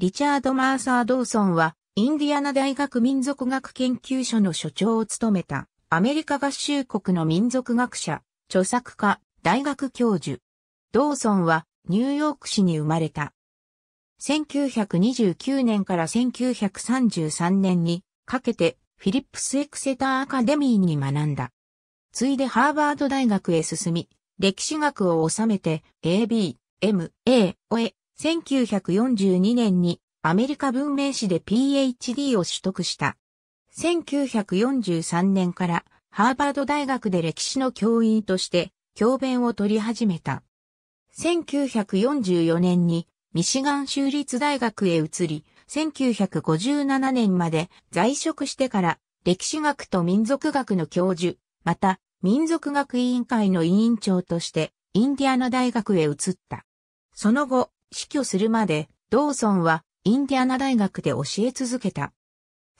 リチャード・マーサー・ドーソンは、インディアナ大学民族学研究所の所長を務めた、アメリカ合衆国の民族学者、著作家、大学教授。ドーソンは、ニューヨーク市に生まれた。1929年から1933年にかけて、フィリップス・エクセター・アカデミーに学んだ。ついでハーバード大学へ進み、歴史学を収めて、AB、M、A、を得1942年にアメリカ文明史で PhD を取得した。1943年からハーバード大学で歴史の教員として教鞭を取り始めた。1944年にミシガン州立大学へ移り、1957年まで在職してから歴史学と民族学の教授、また民族学委員会の委員長としてインディアナ大学へ移った。その後、死去するまで、ドーソンはインディアナ大学で教え続けた。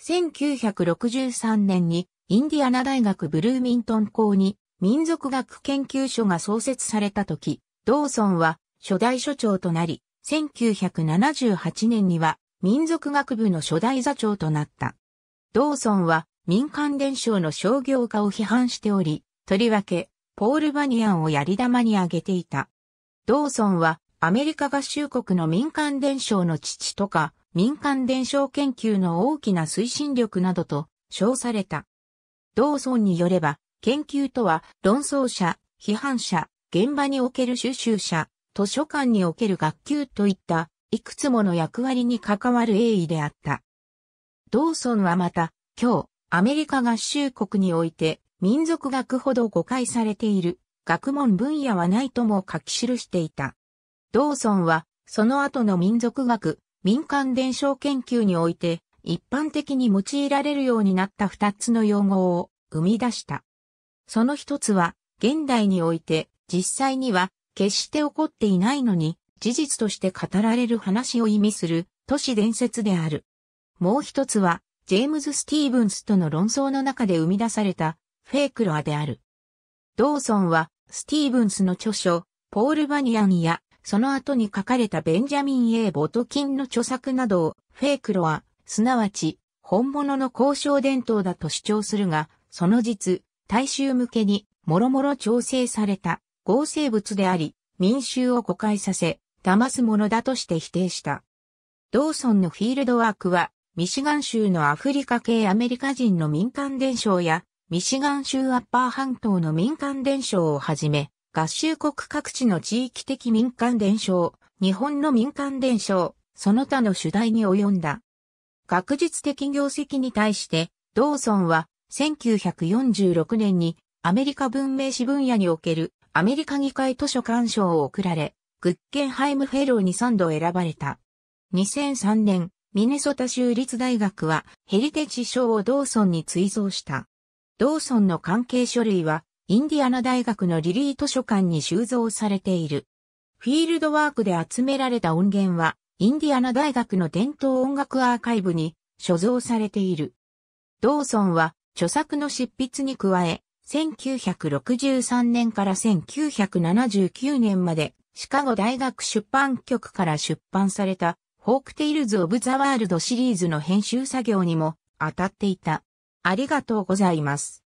1963年にインディアナ大学ブルーミントン校に民族学研究所が創設された時、ドーソンは初代所長となり、1978年には民族学部の初代座長となった。ドーソンは民間伝承の商業化を批判しており、とりわけ、ポール・バニアンを槍玉に挙げていた。ドーソンはアメリカ合衆国の民間伝承の父とか、民間伝承研究の大きな推進力などと称された。同村によれば、研究とは論争者、批判者、現場における収集者、図書館における学級といったいくつもの役割に関わる栄意であった。同村はまた、今日、アメリカ合衆国において民族学ほど誤解されている学問分野はないとも書き記していた。ドーソンは、その後の民族学、民間伝承研究において、一般的に用いられるようになった二つの用語を生み出した。その一つは、現代において、実際には、決して起こっていないのに、事実として語られる話を意味する、都市伝説である。もう一つは、ジェームズ・スティーブンスとの論争の中で生み出された、フェイクロアである。ドーソンは、スティーブンスの著書、ポール・バニアンや、その後に書かれたベンジャミン・ A・ ボトキンの著作などをフェイクロは、すなわち、本物の交渉伝統だと主張するが、その実、大衆向けに、もろもろ調整された合成物であり、民衆を誤解させ、騙すものだとして否定した。ドーソンのフィールドワークは、ミシガン州のアフリカ系アメリカ人の民間伝承や、ミシガン州アッパー半島の民間伝承をはじめ、合衆国各地の地域的民間伝承、日本の民間伝承、その他の主題に及んだ。学術的業績に対して、ドーソンは1946年にアメリカ文明史分野におけるアメリカ議会図書館賞を贈られ、グッケンハイムフェローに3度選ばれた。2003年、ミネソタ州立大学はヘリテジ賞をドーソンに追贈した。ドーソンの関係書類はインディアナ大学のリリー図書館に収蔵されている。フィールドワークで集められた音源は、インディアナ大学の伝統音楽アーカイブに所蔵されている。ドーソンは、著作の執筆に加え、1963年から1979年まで、シカゴ大学出版局から出版された、ホークテイルズ・オブ・ザ・ワールドシリーズの編集作業にも当たっていた。ありがとうございます。